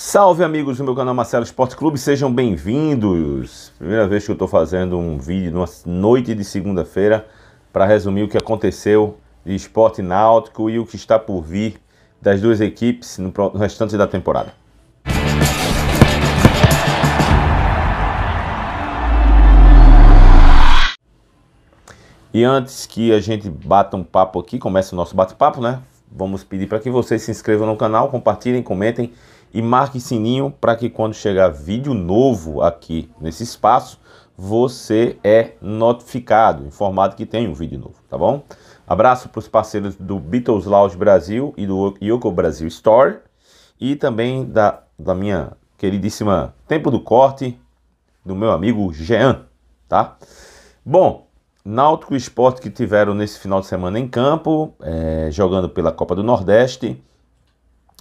Salve amigos do meu canal Marcelo Esporte Clube, sejam bem-vindos. Primeira vez que eu estou fazendo um vídeo numa noite de segunda-feira para resumir o que aconteceu de esporte náutico e o que está por vir das duas equipes no restante da temporada. E antes que a gente bata um papo aqui, comece o nosso bate-papo, né? Vamos pedir para que vocês se inscrevam no canal, compartilhem, comentem e marque sininho para que quando chegar vídeo novo aqui nesse espaço, você é notificado, informado que tem um vídeo novo, tá bom? Abraço para os parceiros do Beatles Lounge Brasil e do Yoko Brasil Store e também da, da minha queridíssima Tempo do Corte, do meu amigo Jean, tá? Bom, Náutico e Esporte que tiveram nesse final de semana em campo, é, jogando pela Copa do Nordeste,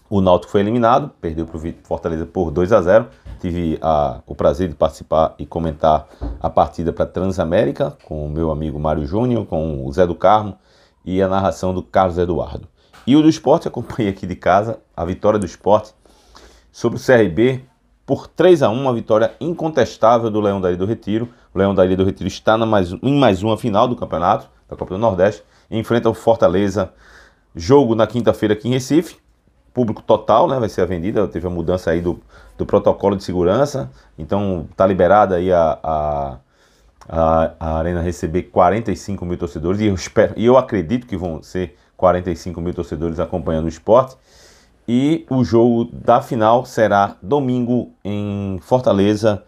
o Náutico foi eliminado, perdeu para o Fortaleza por 2 a 0. Tive a, o prazer de participar e comentar a partida para Transamérica com o meu amigo Mário Júnior, com o Zé do Carmo e a narração do Carlos Eduardo. E o do esporte, acompanhei aqui de casa a vitória do esporte sobre o CRB por 3 a 1 uma vitória incontestável do Leão da Ilha do Retiro. O Leão da Ilha do Retiro está mais, em mais uma final do campeonato, da Copa do Nordeste, enfrenta o Fortaleza, jogo na quinta-feira aqui em Recife público total, né, vai ser a vendida, teve a mudança aí do, do protocolo de segurança, então está liberada aí a, a, a, a, Arena receber 45 mil torcedores, e eu, espero, e eu acredito que vão ser 45 mil torcedores acompanhando o esporte, e o jogo da final será domingo em Fortaleza,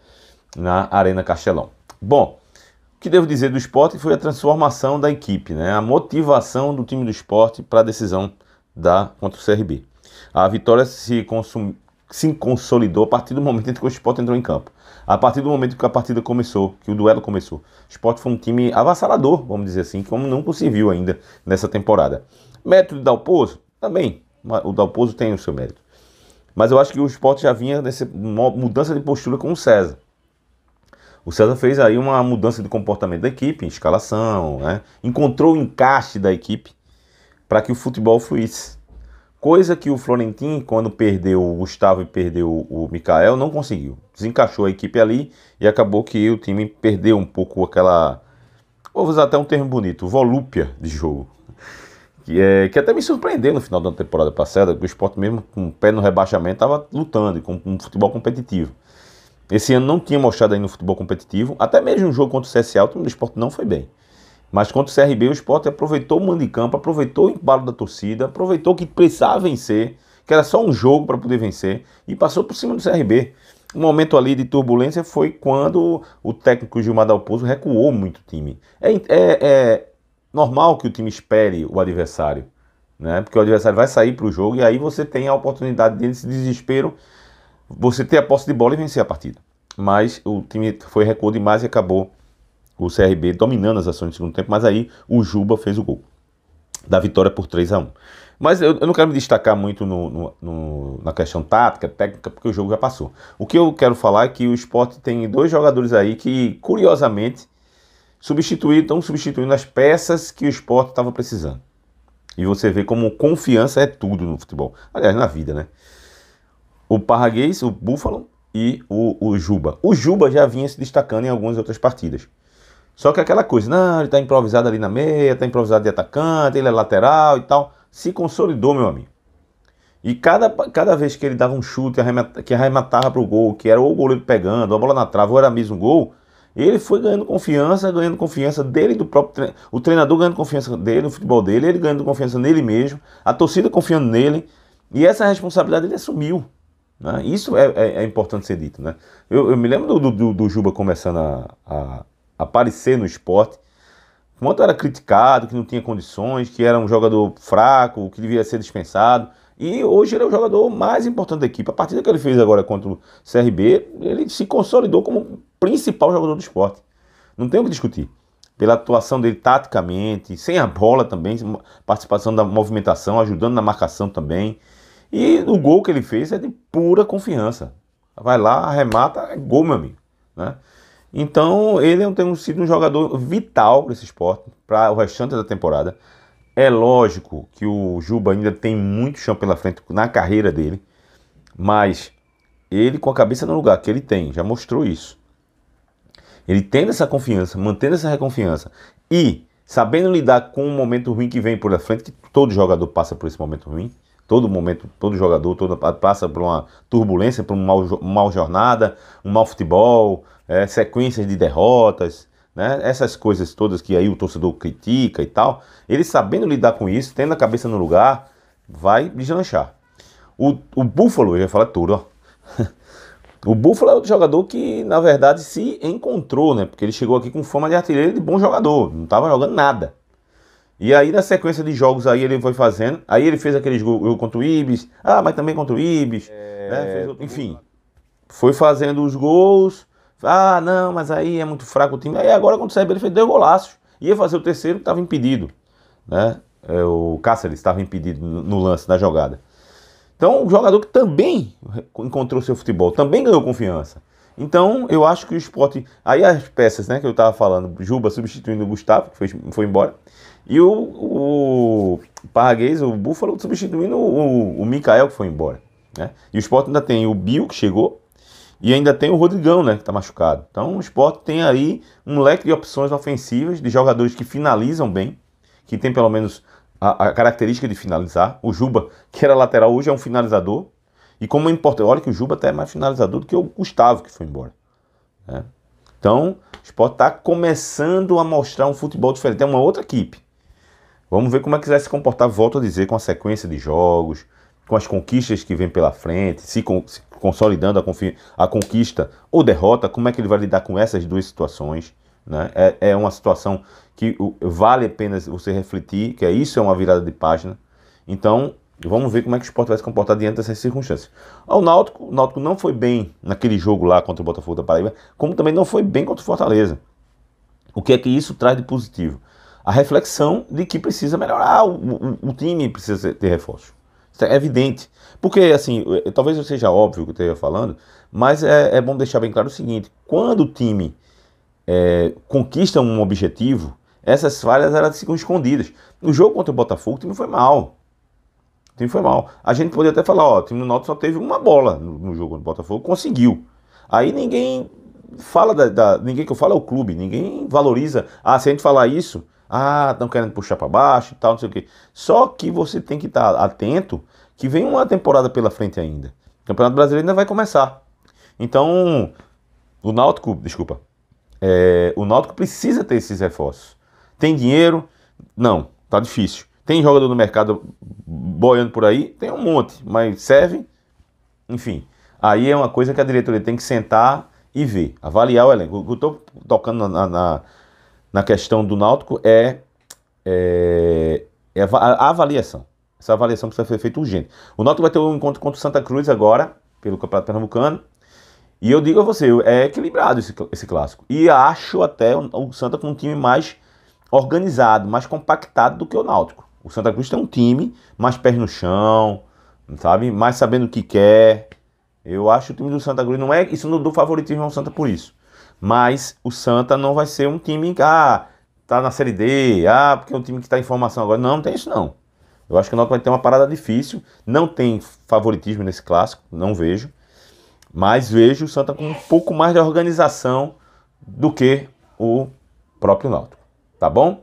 na Arena Castelão. Bom, o que devo dizer do esporte foi a transformação da equipe, né? a motivação do time do esporte para a decisão da contra o CRB. A vitória se, consum... se consolidou a partir do momento em que o Sport entrou em campo. A partir do momento que a partida começou, que o duelo começou. O Sport foi um time avassalador, vamos dizer assim, como nunca se viu ainda nessa temporada. Método do Dalpozo? Também. O Dalpozo tem o seu mérito. Mas eu acho que o Sport já vinha nessa mudança de postura com o César. O César fez aí uma mudança de comportamento da equipe, escalação, né? encontrou o encaixe da equipe para que o futebol fluísse. Coisa que o Florentino, quando perdeu o Gustavo e perdeu o Mikael, não conseguiu. Desencaixou a equipe ali e acabou que o time perdeu um pouco aquela. Vou usar até um termo bonito, volúpia de jogo. Que, é, que até me surpreendeu no final da temporada passada, que o esporte mesmo com o pé no rebaixamento estava lutando com um futebol competitivo. Esse ano não tinha mostrado no futebol competitivo, até mesmo um jogo contra o CSA, o time do esporte não foi bem. Mas contra o CRB, o esporte aproveitou o mando de campo, aproveitou o embalo da torcida, aproveitou que precisava vencer, que era só um jogo para poder vencer, e passou por cima do CRB. Um momento ali de turbulência foi quando o técnico Gilmar Dalpozo recuou muito o time. É, é, é normal que o time espere o adversário, né? porque o adversário vai sair para o jogo e aí você tem a oportunidade dele desespero, você ter a posse de bola e vencer a partida. Mas o time foi recuo demais e acabou o CRB dominando as ações no segundo tempo, mas aí o Juba fez o gol da vitória por 3 a 1 Mas eu, eu não quero me destacar muito no, no, no, na questão tática, técnica, porque o jogo já passou. O que eu quero falar é que o esporte tem dois jogadores aí que, curiosamente, substituíram, estão substituindo as peças que o esporte estava precisando. E você vê como confiança é tudo no futebol. Aliás, na vida, né? O Parraguês, o Búfalo e o, o Juba. O Juba já vinha se destacando em algumas outras partidas. Só que aquela coisa, não, ele está improvisado ali na meia, está improvisado de atacante, ele é lateral e tal. Se consolidou, meu amigo. E cada, cada vez que ele dava um chute que arrematava para o gol, que era ou o goleiro pegando, ou a bola na trave, ou era mesmo gol, ele foi ganhando confiança, ganhando confiança dele do próprio trein... o treinador ganhando confiança dele, no futebol dele, ele ganhando confiança nele mesmo, a torcida confiando nele, e essa responsabilidade ele assumiu. Né? Isso é, é, é importante ser dito. Né? Eu, eu me lembro do, do, do Juba começando a, a, aparecer no esporte, quanto era criticado, que não tinha condições, que era um jogador fraco, que devia ser dispensado. E hoje ele é o jogador mais importante da equipe. A partida que ele fez agora contra o CRB, ele se consolidou como o principal jogador do esporte. Não tem o que discutir. Pela atuação dele taticamente, sem a bola também, participação da movimentação, ajudando na marcação também. E o gol que ele fez é de pura confiança. Vai lá, arremata, é gol, meu amigo. Né? Então, ele é tem sido um jogador vital para esse esporte, para o restante da temporada. É lógico que o Juba ainda tem muito chão pela frente na carreira dele, mas ele com a cabeça no lugar que ele tem, já mostrou isso. Ele tendo essa confiança, mantendo essa reconfiança e sabendo lidar com o momento ruim que vem por da frente, que todo jogador passa por esse momento ruim, Todo momento, todo jogador todo, passa por uma turbulência, por uma mal, mal jornada, um mau futebol, é, sequências de derrotas, né? essas coisas todas que aí o torcedor critica e tal. Ele sabendo lidar com isso, tendo a cabeça no lugar, vai deslanchar. O, o Buffalo, eu ia falar tudo, ó. O Buffalo é outro jogador que, na verdade, se encontrou, né? Porque ele chegou aqui com fama de artilheiro de bom jogador, não estava jogando nada. E aí na sequência de jogos aí ele foi fazendo. Aí ele fez aqueles gols contra o Ibis. Ah, mas também contra o Ibis. Né? É... Né? Enfim, foi fazendo os gols. Ah, não, mas aí é muito fraco o time. Aí agora contra o ele fez dois golaços. Ia fazer o terceiro que estava impedido. Né? É, o Cáceres estava impedido no lance, na jogada. Então, um jogador que também encontrou seu futebol, também ganhou confiança. Então, eu acho que o esporte. Aí as peças, né, que eu estava falando, Juba substituindo o Gustavo, que foi, foi embora. E o, o Parraguês, o Búfalo, substituindo o, o Mikael, que foi embora. Né? E o esporte ainda tem o Bill, que chegou, e ainda tem o Rodrigão, né, que está machucado. Então, o esporte tem aí um leque de opções ofensivas, de jogadores que finalizam bem, que tem pelo menos a, a característica de finalizar. O Juba, que era lateral, hoje é um finalizador. E como é importante, olha que o Juba até é mais finalizador do que o Gustavo que foi embora. Né? Então, o Sport está começando a mostrar um futebol diferente. É uma outra equipe. Vamos ver como é que vai se comportar, volto a dizer, com a sequência de jogos, com as conquistas que vem pela frente, se, con se consolidando a, a, conquista ou derrota, como é que ele vai lidar com essas duas situações. Né? É, é uma situação que vale vale apenas você refletir, que é isso é uma virada de página. Então, e vamos ver como é que o esporte vai se comportar diante dessas circunstâncias. O Náutico, o Náutico não foi bem naquele jogo lá contra o Botafogo da Paraíba, como também não foi bem contra o Fortaleza. O que é que isso traz de positivo? A reflexão de que precisa melhorar, o, o, o time precisa ter reforço. Isso é evidente. Porque, assim, é, é, talvez eu seja óbvio o que eu esteja falando, mas é, é, bom deixar bem claro o seguinte: quando o time é, conquista um objetivo, essas falhas elas ficam escondidas. No jogo contra o Botafogo, o time foi mal time foi mal. A gente poderia até falar, ó, o time do Náutico só teve uma bola no, no jogo do Botafogo, conseguiu. Aí ninguém fala da, da, Ninguém que eu falo é o clube, ninguém valoriza. Ah, se a gente falar isso, ah, estão querendo puxar para baixo e tal, não sei o quê. Só que você tem que estar tá atento que vem uma temporada pela frente ainda. O Campeonato Brasileiro ainda vai começar. Então, o Náutico, desculpa, é, o Náutico precisa ter esses reforços. Tem dinheiro? Não, tá difícil. Tem jogador no mercado boiando por aí, tem um monte, mas serve, enfim. Aí é uma coisa que a diretoria tem que sentar e ver, avaliar o elenco. O que eu estou tocando na, na, na, questão do Náutico é, é, é a avaliação. Essa avaliação precisa ser feita urgente. O Náutico vai ter um encontro contra o Santa Cruz agora, pelo Campeonato Pernambucano. E eu digo a você, é equilibrado esse, esse clássico. E acho até o, o Santa com um time mais organizado, mais compactado do que o Náutico. O Santa Cruz tem um time mais pés no chão, sabe? Mais sabendo o que quer. Eu acho o time do Santa Cruz não é isso não do favoritismo ao Santa por isso. Mas o Santa não vai ser um time que ah, tá na série D, ah, porque é um time que está em formação agora. Não, não tem isso não. Eu acho que o Náutico vai ter uma parada difícil. Não tem favoritismo nesse clássico, não vejo. Mas vejo o Santa com um pouco mais de organização do que o próprio Náutico, tá bom?